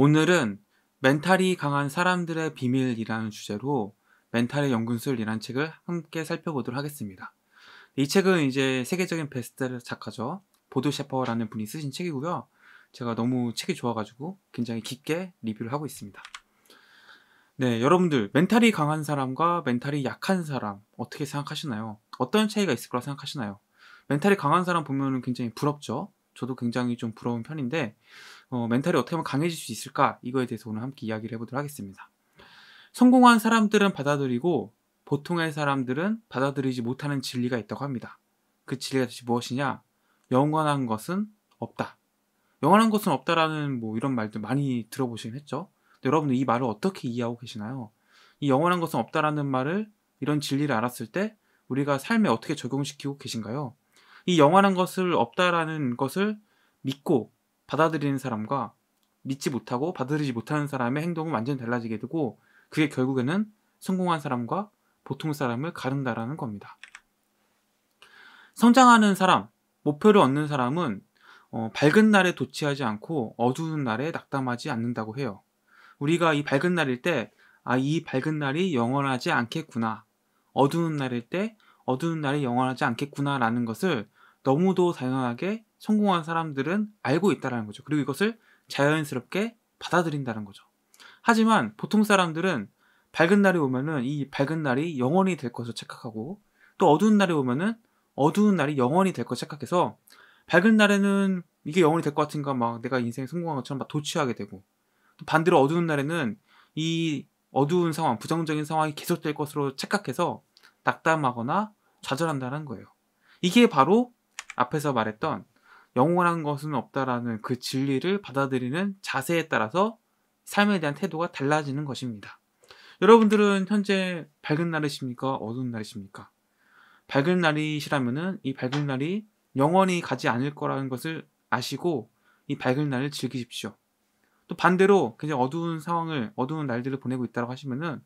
오늘은 멘탈이 강한 사람들의 비밀이라는 주제로 멘탈의 연금술이라는 책을 함께 살펴보도록 하겠습니다. 이 책은 이제 세계적인 베스트셀러 작가죠. 보드 셰퍼라는 분이 쓰신 책이고요. 제가 너무 책이 좋아가지고 굉장히 깊게 리뷰를 하고 있습니다. 네, 여러분들 멘탈이 강한 사람과 멘탈이 약한 사람 어떻게 생각하시나요? 어떤 차이가 있을 거라 생각하시나요? 멘탈이 강한 사람 보면 굉장히 부럽죠. 저도 굉장히 좀 부러운 편인데 어, 멘탈이 어떻게 하면 강해질 수 있을까 이거에 대해서 오늘 함께 이야기를 해보도록 하겠습니다. 성공한 사람들은 받아들이고 보통의 사람들은 받아들이지 못하는 진리가 있다고 합니다. 그 진리가 도대체 무엇이냐? 영원한 것은 없다. 영원한 것은 없다라는 뭐 이런 말도 많이 들어보시긴 했죠. 여러분들 이 말을 어떻게 이해하고 계시나요? 이 영원한 것은 없다라는 말을 이런 진리를 알았을 때 우리가 삶에 어떻게 적용시키고 계신가요? 이영원한 것을 없다라는 것을 믿고 받아들이는 사람과 믿지 못하고 받아들이지 못하는 사람의 행동은 완전히 달라지게 되고 그게 결국에는 성공한 사람과 보통 사람을 가른다라는 겁니다. 성장하는 사람, 목표를 얻는 사람은 어, 밝은 날에 도취하지 않고 어두운 날에 낙담하지 않는다고 해요. 우리가 이 밝은 날일 때, 아, 이 밝은 날이 영원하지 않겠구나. 어두운 날일 때, 어두운 날이 영원하지 않겠구나라는 것을 너무도 당연하게 성공한 사람들은 알고 있다라는 거죠. 그리고 이것을 자연스럽게 받아들인다는 거죠. 하지만 보통 사람들은 밝은 날이 오면은 이 밝은 날이 영원히 될 것을 착각하고 또 어두운 날이 오면은 어두운 날이 영원히 될 것을 착각해서 밝은 날에는 이게 영원히 될 것 같은가 막 내가 인생 에 성공한 것처럼 막 도취하게 되고 또 반대로 어두운 날에는 이 어두운 상황, 부정적인 상황이 계속될 것으로 착각해서 낙담하거나 좌절한다는 거예요. 이게 바로 앞에서 말했던 영원한 것은 없다라는 그 진리를 받아들이는 자세에 따라서 삶에 대한 태도가 달라지는 것입니다. 여러분들은 현재 밝은 날이십니까? 어두운 날이십니까? 밝은 날이시라면이 밝은 날이 영원히 가지 않을 거라는 것을 아시고 이 밝은 날을 즐기십시오. 또 반대로 굉장히 어두운 상황을 어두운 날들을 보내고 있다고 하시면이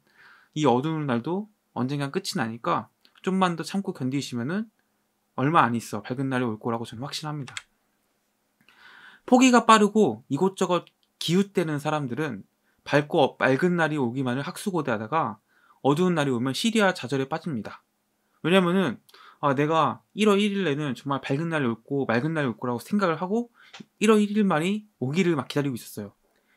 어두운 날도 언젠간 끝이 나니까 좀만 더 참고 견디시면 얼마 안 있어 밝은 날이 올 거라고 저는 확신합니다. 포기가 빠르고 이곳저곳 기웃대는 사람들은 밝고 맑은 날이 오기만을 학수고대하다가 어두운 날이 오면 시리아 좌절에 빠집니다. 왜냐면은 아, 내가 1월 1일 에는 정말 밝은 날이 올고 맑은 날이 올 거라고 생각을 하고 1월 1일만이 오기를 막 기다리고 있었어요.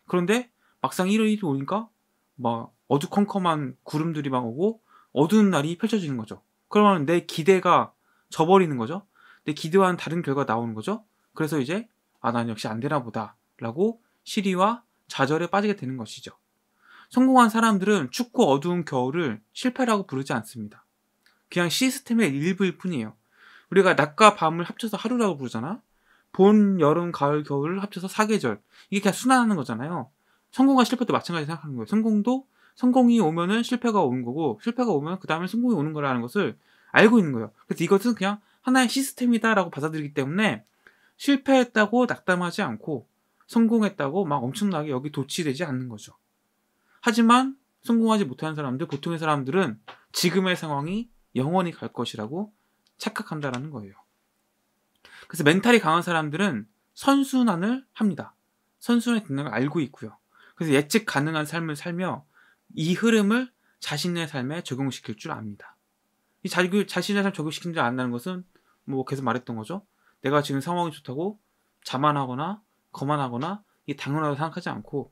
그런데 막상 1월 1일 오니까 막 어두컴컴한 구름들이 막 오고 어두운 날이 펼쳐지는 거죠. 그러면 내 기대가 져버리는 거죠. 근데 기대와는 다른 결과가 나오는 거죠. 그래서 이제 아, 난 역시 안 되나 보다라고 시리와 좌절에 빠지게 되는 것이죠. 성공한 사람들은 춥고 어두운 겨울을 실패라고 부르지 않습니다. 그냥 시스템의 일부일 뿐이에요. 우리가 낮과 밤을 합쳐서 하루라고 부르잖아. 봄, 여름, 가을, 겨울을 합쳐서 사계절. 이게 그냥 순환하는 거잖아요. 성공과 실패도 마찬가지 생각하는 거예요. 성공도 성공이 오면은 실패가 오는 거고 실패가 오면 그 다음에 성공이 오는 거라는 것을 알고 있는 거예요. 그래서 이것은 그냥 하나의 시스템이다라고 받아들이기 때문에 실패했다고 낙담하지 않고 성공했다고 막 엄청나게 여기 도취되지 않는 거죠. 하지만 성공하지 못한 사람들, 보통의 사람들은 지금의 상황이 영원히 갈 것이라고 착각한다라는 거예요. 그래서 멘탈이 강한 사람들은 선순환을 합니다. 선순환의 기능을 알고 있고요. 그래서 예측 가능한 삶을 살며 이 흐름을 자신의 삶에 적용시킬 줄 압니다. 이 자기 자신의 삶 적용시키지 않는다는 것은 뭐 계속 말했던 거죠. 내가 지금 상황이 좋다고 자만하거나 거만하거나 이 당연하다고 생각하지 않고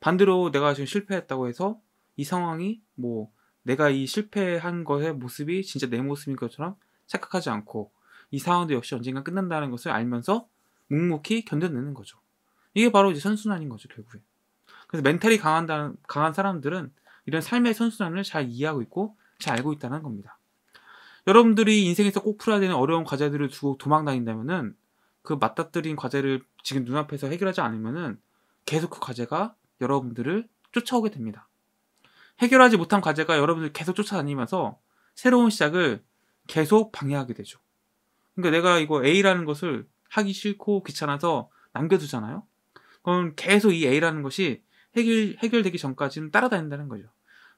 반대로 내가 지금 실패했다고 해서 이 상황이 뭐 내가 이 실패한 것의 모습이 진짜 내 모습인 것처럼 착각하지 않고 이 상황도 역시 언젠가 끝난다는 것을 알면서 묵묵히 견뎌내는 거죠. 이게 바로 이제 선순환인 거죠 결국에. 그래서 멘탈이 강한 강한 사람들은 이런 삶의 선순환을 잘 이해하고 있고 잘 알고 있다는 겁니다. 여러분들이 인생에서 꼭 풀어야 되는 어려운 과제들을 두고 도망 다닌다면은 그 맞닥뜨린 과제를 지금 눈앞에서 해결하지 않으면은 계속 그 과제가 여러분들을 쫓아오게 됩니다. 해결하지 못한 과제가 여러분들 계속 쫓아다니면서 새로운 시작을 계속 방해하게 되죠. 그러니까 내가 이거 A라는 것을 하기 싫고 귀찮아서 남겨두잖아요. 그럼 계속 이 A라는 것이 해결, 해결되기 전까지는 따라다닌다는 거죠.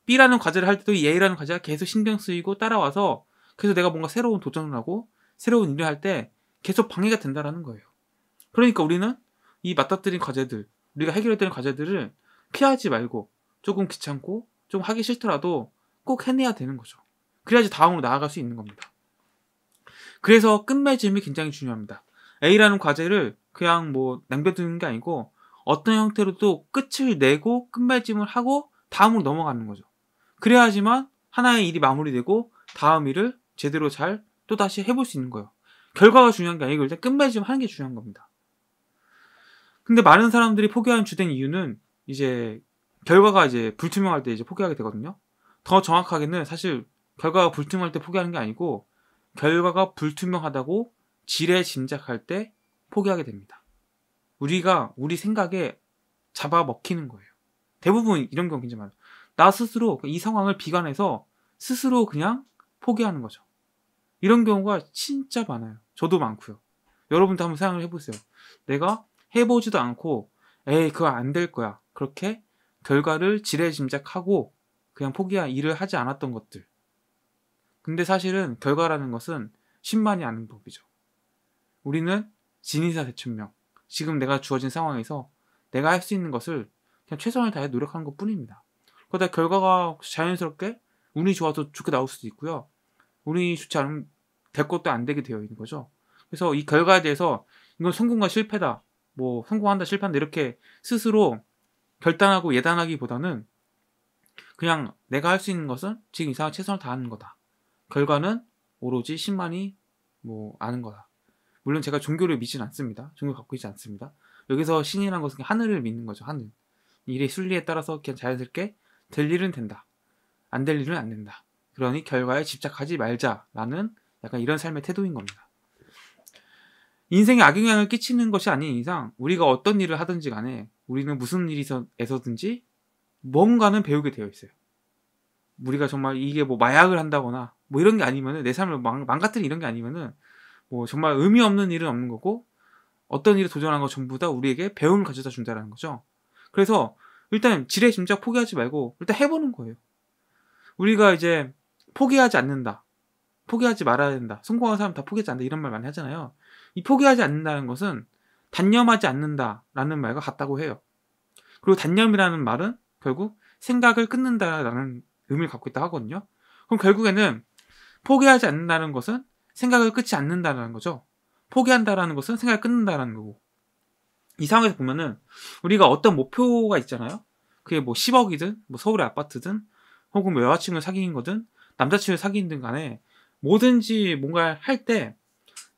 B라는 과제를 할 때도 이 A라는 과제가 계속 신경 쓰이고 따라와서 그래서 내가 뭔가 새로운 도전을 하고 새로운 일을 할 때 계속 방해가 된다라는 거예요. 그러니까 우리는 이 맞닥뜨린 과제들, 우리가 해결해야 되는 과제들을 피하지 말고 조금 귀찮고 좀 하기 싫더라도 꼭 해내야 되는 거죠. 그래야지 다음으로 나아갈 수 있는 겁니다. 그래서 끝맺음이 굉장히 중요합니다. A라는 과제를 그냥 뭐 남겨두는 게 아니고 어떤 형태로도 끝을 내고 끝맺음을 하고 다음으로 넘어가는 거죠. 그래야지만 하나의 일이 마무리되고 다음 일을 제대로 잘 또 다시 해볼 수 있는 거예요. 결과가 중요한 게 아니고 일단 끝맺음 하는 게 중요한 겁니다. 근데 많은 사람들이 포기하는 주된 이유는 이제 결과가 이제 불투명할 때 이제 포기하게 되거든요. 더 정확하게는 사실 결과가 불투명할 때 포기하는 게 아니고 결과가 불투명하다고 지레 짐작할 때 포기하게 됩니다. 우리가 우리 생각에 잡아먹히는 거예요. 대부분 이런 경우 굉장히 많아요. 나 스스로 이 상황을 비관해서 스스로 그냥 포기하는 거죠. 이런 경우가 진짜 많아요. 저도 많고요. 여러분도 한번 생각을 해보세요. 내가 해보지도 않고 에이 그거 안 될 거야. 그렇게 결과를 지레짐작하고 그냥 포기한 일을 하지 않았던 것들. 근데 사실은 결과라는 것은 신만이 아는 법이죠. 우리는 진의사 대천명. 지금 내가 주어진 상황에서 내가 할 수 있는 것을 그냥 최선을 다해 노력하는 것 뿐입니다. 그러다 결과가 자연스럽게 운이 좋아서 좋게 나올 수도 있고요. 우리 좋지 않으면 될 것도 안 되게 되어 있는 거죠. 그래서 이 결과에 대해서 이건 성공과 실패다, 뭐 성공한다, 실패한다 이렇게 스스로 결단하고 예단하기보다는 그냥 내가 할 수 있는 것은 지금 이상황 최선을 다하는 거다. 결과는 오로지 신만이 뭐 아는 거다. 물론 제가 종교를 믿진 않습니다. 종교 갖고 있지 않습니다. 여기서 신이란 것은 하늘을 믿는 거죠. 하늘. 일의 순리에 따라서 그냥 자연스럽게 될 일은 된다. 안 될 일은 안 된다. 그러니 결과에 집착하지 말자라는 약간 이런 삶의 태도인 겁니다. 인생에 악영향을 끼치는 것이 아닌 이상 우리가 어떤 일을 하든지 간에 우리는 무슨 일에서든지 뭔가는 배우게 되어 있어요. 우리가 정말 이게 뭐 마약을 한다거나 뭐 이런 게 아니면은 내 삶을 망, 망가뜨린 이런 게 아니면은 뭐 정말 의미 없는 일은 없는 거고 어떤 일에 도전한 거 전부 다 우리에게 배움을 가져다 준다라는 거죠. 그래서 일단 지레 짐작 포기하지 말고 일단 해보는 거예요. 우리가 이제 포기하지 않는다. 포기하지 말아야 된다. 성공한 사람 다 포기하지 않는다. 이런 말 많이 하잖아요. 이 포기하지 않는다는 것은 단념하지 않는다라는 말과 같다고 해요. 그리고 단념이라는 말은 결국 생각을 끊는다라는 의미를 갖고 있다 하거든요. 그럼 결국에는 포기하지 않는다는 것은 생각을 끊지 않는다라는 거죠. 포기한다라는 것은 생각을 끊는다라는 거고. 이 상황에서 보면은 우리가 어떤 목표가 있잖아요. 그게 뭐 10억이든 뭐 서울의 아파트든 혹은 뭐 여자친구 사귀는 거든 남자친구 사귀든 간에 뭐든지 뭔가 할 때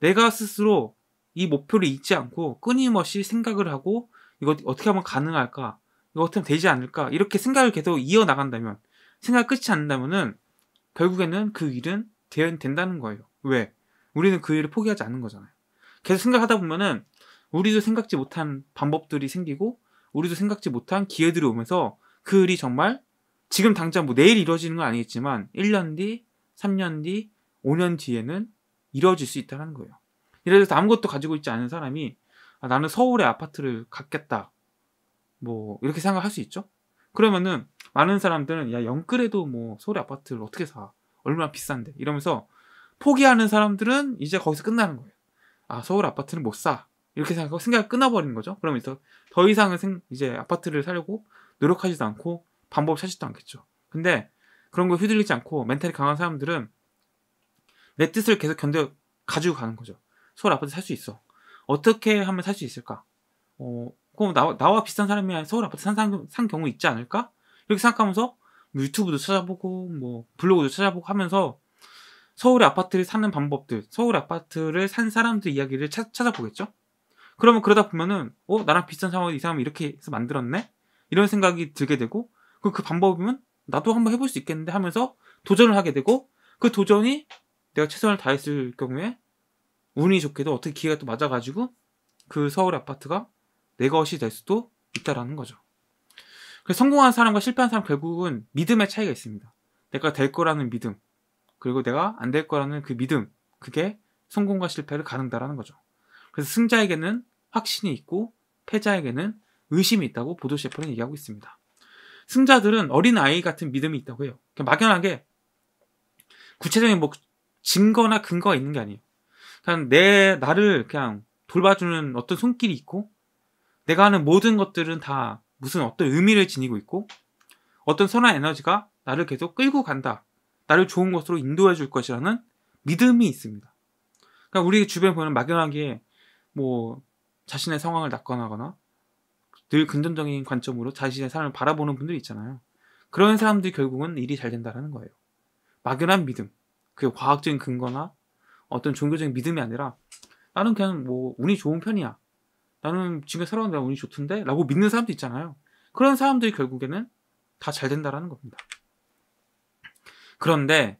내가 스스로 이 목표를 잊지 않고 끊임없이 생각을 하고 이거 어떻게 하면 가능할까? 이거 어떻게 하면 되지 않을까? 이렇게 생각을 계속 이어나간다면 생각 끝이 않는다면은 결국에는 그 일은 된다는 거예요. 왜? 우리는 그 일을 포기하지 않는 거잖아요. 계속 생각하다 보면은 우리도 생각지 못한 방법들이 생기고 우리도 생각지 못한 기회들이 오면서 그 일이 정말 지금 당장 뭐 내일 이루어지는 건 아니겠지만 1년 뒤, 3년 뒤, 5년 뒤에는 이루어질 수 있다는 거예요. 예를 들어서 아무것도 가지고 있지 않은 사람이 아, 나는 서울에 아파트를 갖겠다. 뭐 이렇게 생각할 수 있죠. 그러면은 많은 사람들은 야 영끌에도 뭐서울에 아파트를 어떻게 사? 얼마나 비싼데? 이러면서 포기하는 사람들은 이제 거기서 끝나는 거예요. 아 서울 아파트는 못 사. 이렇게 생각하고 생각이 끊어버리는 거죠. 그러면 더, 더 이상은 생, 이제 아파트를 사려고 노력하지도 않고 방법 찾지도 않겠죠. 근데 그런 거 휘둘리지 않고 멘탈이 강한 사람들은 내 뜻을 계속 견뎌 가지고 가는 거죠. 서울 아파트 살 수 있어. 어떻게 하면 살 수 있을까? 어, 그럼 나, 나와 비슷한 사람이 서울 아파트 산, 산, 산 경우 있지 않을까? 이렇게 생각하면서 뭐 유튜브도 찾아보고 뭐 블로그도 찾아보고 하면서 서울의 아파트를 사는 방법들, 서울 아파트를 산 사람들 이야기를 차, 찾아보겠죠? 그러면 그러다 보면은 어 나랑 비슷한 상황이 이 사람이 이렇게 해서 만들었네 이런 생각이 들게 되고 그그 방법이면 나도 한번 해볼 수 있겠는데 하면서 도전을 하게 되고 그 도전이 내가 최선을 다했을 경우에 운이 좋게도 어떻게 기회가 또 맞아가지고 그 서울 아파트가 내 것이 될 수도 있다라는 거죠. 그래서 성공한 사람과 실패한 사람 결국은 믿음의 차이가 있습니다. 내가 될 거라는 믿음, 그리고 내가 안 될 거라는 그 믿음, 그게 성공과 실패를 가른다라는 거죠. 그래서 승자에게는 확신이 있고 패자에게는 의심이 있다고 보도 셰프는 얘기하고 있습니다. 승자들은 어린아이 같은 믿음이 있다고 해요. 그러니까 막연하게 구체적인 뭐 증거나 근거가 있는 게 아니에요. 그냥 내 나를 그냥 돌봐주는 어떤 손길이 있고 내가 하는 모든 것들은 다 무슨 어떤 의미를 지니고 있고 어떤 선한 에너지가 나를 계속 끌고 간다. 나를 좋은 것으로 인도해 줄 것이라는 믿음이 있습니다. 그러니까 우리 주변에 보면 막연하게 뭐 자신의 상황을 낙관하거나 늘 긍정적인 관점으로 자신의 삶을 바라보는 분들이 있잖아요. 그런 사람들이 결국은 일이 잘 된다라는 거예요. 막연한 믿음. 그 과학적인 근거나 어떤 종교적인 믿음이 아니라 나는 그냥 뭐 운이 좋은 편이야. 나는 지금 살아온 내가 운이 좋던데? 라고 믿는 사람도 있잖아요. 그런 사람들이 결국에는 다 잘 된다라는 겁니다. 그런데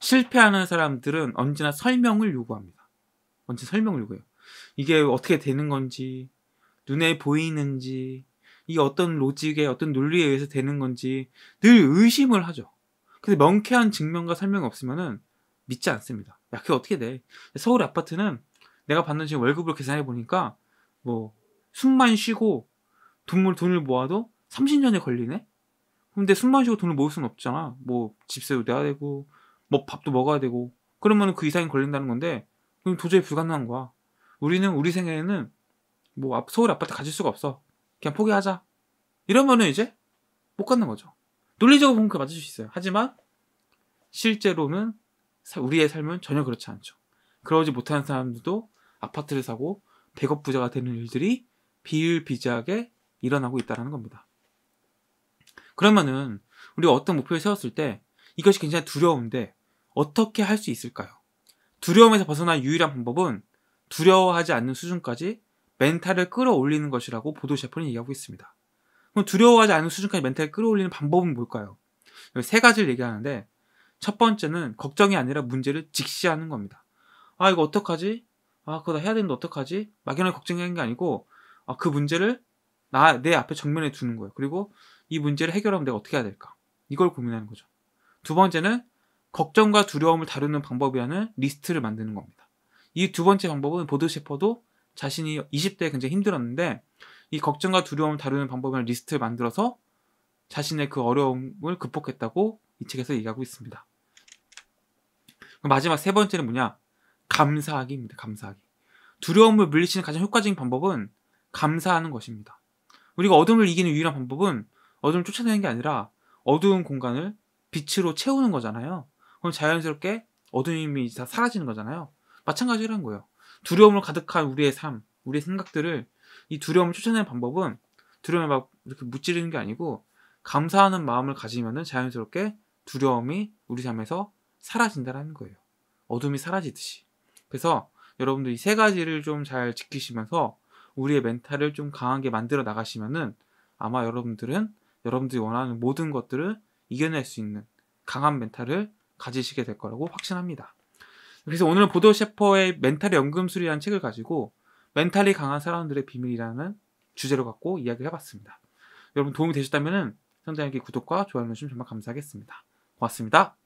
실패하는 사람들은 언제나 설명을 요구합니다. 언제 설명을 요구해요. 이게 어떻게 되는 건지, 눈에 보이는지 이 어떤 로직에 어떤 논리에 의해서 되는 건지 늘 의심을 하죠. 근데 명쾌한 증명과 설명이 없으면은 믿지 않습니다. 야, 그게 어떻게 돼? 서울 아파트는 내가 받는 지금 월급을 계산해 보니까 뭐 숨만 쉬고 돈을 돈을 모아도 30년이 걸리네. 근데 숨만 쉬고 돈을 모을 수는 없잖아. 뭐 집세도 내야 되고 뭐 밥도 먹어야 되고 그러면 그 이상이 걸린다는 건데 그럼 도저히 불가능한 거야. 우리는 우리 생애에는 뭐 아, 서울 아파트 가질 수가 없어. 그냥 포기하자. 이러면은 이제 못 갖는 거죠. 논리적으로 보면 그 맞을 수 있어요. 하지만 실제로는 우리의 삶은 전혀 그렇지 않죠. 그러지 못하는 사람들도 아파트를 사고 100억 부자가 되는 일들이 비일비재하게 일어나고 있다는 겁니다. 그러면은 우리가 어떤 목표를 세웠을 때 이것이 굉장히 두려운데 어떻게 할 수 있을까요? 두려움에서 벗어난 유일한 방법은 두려워하지 않는 수준까지 멘탈을 끌어올리는 것이라고 보도 셰퍼는 얘기하고 있습니다. 그럼 두려워하지 않은 수준까지 멘탈을 끌어올리는 방법은 뭘까요? 세 가지를 얘기하는데 첫 번째는 걱정이 아니라 문제를 직시하는 겁니다. 아 이거 어떡하지? 아 그거 다 해야 되는데 어떡하지? 막연하게 걱정하는 게 아니고 아, 그 문제를 나 내 앞에 정면에 두는 거예요. 그리고 이 문제를 해결하면 내가 어떻게 해야 될까? 이걸 고민하는 거죠. 두 번째는 걱정과 두려움을 다루는 방법이라는 리스트를 만드는 겁니다. 이 두 번째 방법은 보드 셰퍼도 자신이 20대에 굉장히 힘들었는데 이 걱정과 두려움을 다루는 방법을 리스트를 만들어서 자신의 그 어려움을 극복했다고 이 책에서 얘기하고 있습니다. 마지막 세 번째는 뭐냐? 감사하기입니다. 감사하기. 두려움을 물리치는 가장 효과적인 방법은 감사하는 것입니다. 우리가 어둠을 이기는 유일한 방법은 어둠을 쫓아내는 게 아니라 어두운 공간을 빛으로 채우는 거잖아요. 그럼 자연스럽게 어둠이 다 사라지는 거잖아요. 마찬가지로한 거예요. 두려움을 가득한 우리의 삶, 우리의 생각들을 이 두려움을 쫓아내는 방법은 두려움에 막 이렇게 무찌르는 게 아니고 감사하는 마음을 가지면은 자연스럽게 두려움이 우리 삶에서 사라진다라는 거예요. 어둠이 사라지듯이. 그래서 여러분들이세 가지를 좀 잘 지키시면서 우리의 멘탈을 좀 강하게 만들어 나가시면은 아마 여러분들은 여러분들이 원하는 모든 것들을 이겨낼 수 있는 강한 멘탈을 가지시게 될 거라고 확신합니다. 그래서 오늘은 보도 셰퍼의 멘탈 연금술이라는 책을 가지고 멘탈이 강한 사람들의 비밀이라는 주제로 갖고 이야기를 해봤습니다. 여러분 도움이 되셨다면 상당히 구독과 좋아요 눌러주시면 정말 감사하겠습니다. 고맙습니다.